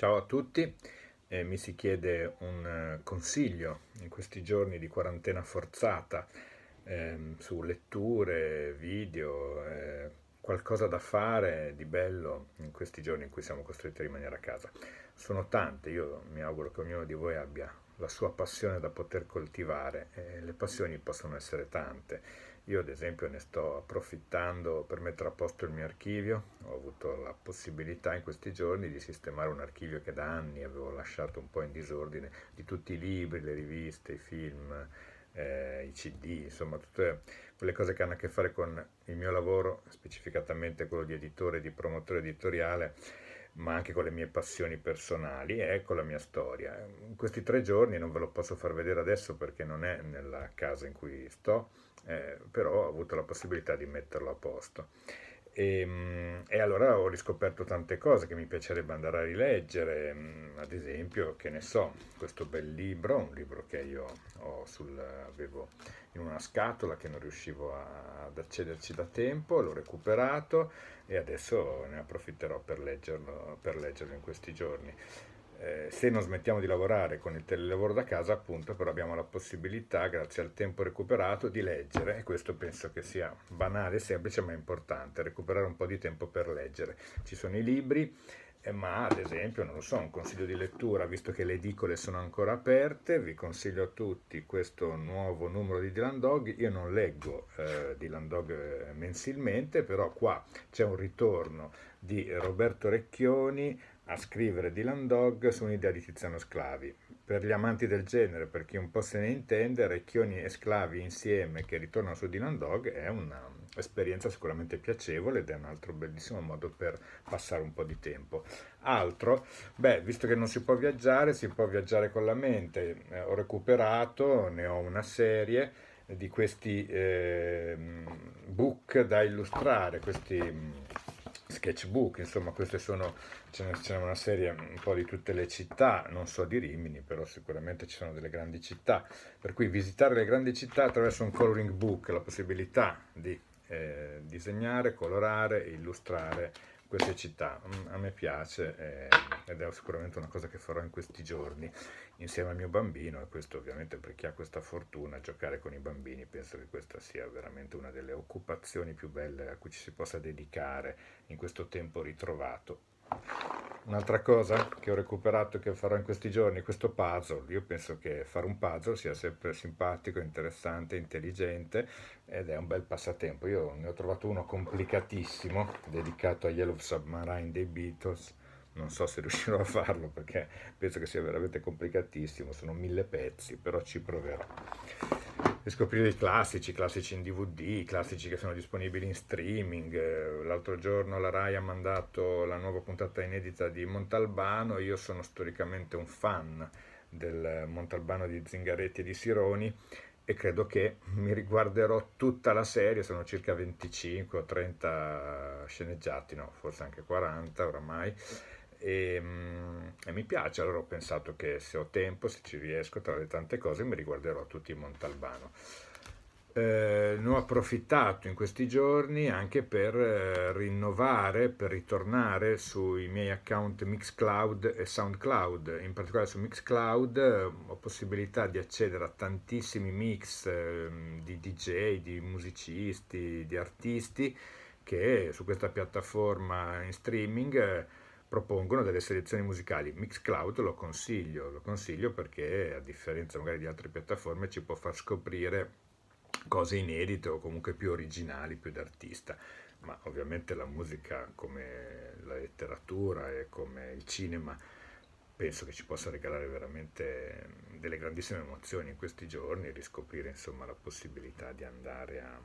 Ciao a tutti, eh, mi si chiede un eh, consiglio in questi giorni di quarantena forzata eh, su letture, video, eh, qualcosa da fare di bello in questi giorni in cui siamo costretti a rimanere a casa. Sono tante, io mi auguro che ognuno di voi abbia la sua passione da poter coltivare e le passioni possono essere tante io ad esempio ne sto approfittando per mettere a posto il mio archivio, ho avuto la possibilità in questi giorni di sistemare un archivio che da anni avevo lasciato un po' in disordine, di tutti i libri, le riviste, i film, eh, i CD, insomma tutte quelle cose che hanno a che fare con il mio lavoro, specificatamente quello di editore, e di promotore editoriale ma anche con le mie passioni personali e con la mia storia. In questi tre giorni non ve lo posso far vedere adesso perché non è nella casa in cui sto, eh, però ho avuto la possibilità di metterlo a posto. E, ehm, e, allora ho riscoperto tante cose che mi piacerebbe andare a rileggere, mm, ad esempio, che ne so, questo bel libro, un libro che io sul, avevo in una scatola che non riuscivo a, ad accederci da tempo, l'ho recuperato e adesso ne approfitterò per leggerlo, per leggerlo in questi giorni eh, se non smettiamo di lavorare con il telelavoro da casa, appunto, però abbiamo la possibilità, grazie al tempo recuperato, di leggere e questo penso che sia banale, e semplice, ma è importante, recuperare un po' di tempo per leggere. Ci sono i libri, eh, ma ad esempio, non lo so, un consiglio di lettura, visto che le edicole sono ancora aperte, vi consiglio a tutti questo nuovo numero di Dylan Dog. Io non leggo eh, Dylan Dog eh, mensilmente, però qua c'è un ritorno di Roberto Recchioni a scrivere Dylan Dog su un'idea di Tiziano Sclavi. Per gli amanti del genere, per chi un po' se ne intende, Recchioni e Sclavi insieme che ritornano su Dylan Dog è un'esperienza sicuramente piacevole ed è un altro bellissimo modo per passare un po' di tempo. Altro, beh, visto che non si può viaggiare, si può viaggiare con la mente. Eh, ho recuperato, ne ho una serie di questi eh, book da illustrare, questi sketchbook, insomma queste sono, ce n'è una serie mm, un po' di tutte le città, non so di Rimini, però sicuramente ci sono delle grandi città, per cui visitare le grandi città attraverso un coloring book, la possibilità di eh, disegnare, colorare e illustrare queste città. Mm, a me piace eh, ed è sicuramente una cosa che farò in questi giorni insieme al mio bambino e questo ovviamente per chi ha questa fortuna, giocare con i bambini, penso che questa sia veramente una delle occupazioni più belle a cui ci si possa dedicare in questo tempo ritrovato un'altra cosa che ho recuperato e che farò in questi giorni, questo puzzle. Io penso che fare un puzzle sia sempre simpatico, interessante, intelligente ed è un bel passatempo. Io ne ho trovato uno complicatissimo, dedicato a Yellow Submarine dei Beatles. Non so se riuscirò a farlo perché penso che sia veramente complicatissimo, sono mille pezzi, però ci proverò riscoprire i classici, classici in DVD, classici che sono disponibili in streaming. L'altro giorno la RAI ha mandato la nuova puntata inedita di Montalbano, io sono storicamente un fan del Montalbano di Zingaretti e di Sironi e credo che mi riguarderò tutta la serie, sono circa 25 o 30 sceneggiati, no, forse anche 40 oramai e, ehm, e, mi piace, allora ho pensato che se ho tempo, se ci riesco, tra le tante cose mi riguarderò tutti in Montalbano. Eh, ne ho approfittato in questi giorni anche per eh, rinnovare, per ritornare sui miei account Mixcloud e Soundcloud, in particolare su Mixcloud eh, ho possibilità di accedere a tantissimi mix ehm, di DJ, di musicisti, di artisti che su questa piattaforma in streaming eh, propongono delle selezioni musicali. Mixcloud lo consiglio, lo consiglio perché a differenza magari di altre piattaforme ci può far scoprire cose inedite o comunque più originali, più d'artista, ma ovviamente la musica come la letteratura e come il cinema penso che ci possa regalare veramente delle grandissime emozioni in questi giorni riscoprire insomma la possibilità di andare a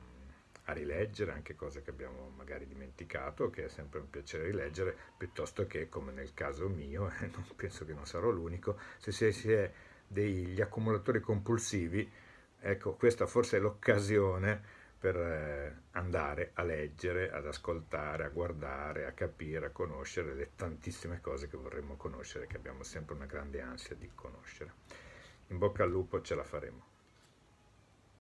a rileggere anche cose che abbiamo magari dimenticato, che è sempre un piacere rileggere, piuttosto che, come nel caso mio, e eh, penso che non sarò l'unico, se si è degli accumulatori compulsivi, ecco, questa forse è l'occasione per eh, andare a leggere, ad ascoltare, a guardare, a capire, a conoscere le tantissime cose che vorremmo conoscere, che abbiamo sempre una grande ansia di conoscere. In bocca al lupo ce la faremo.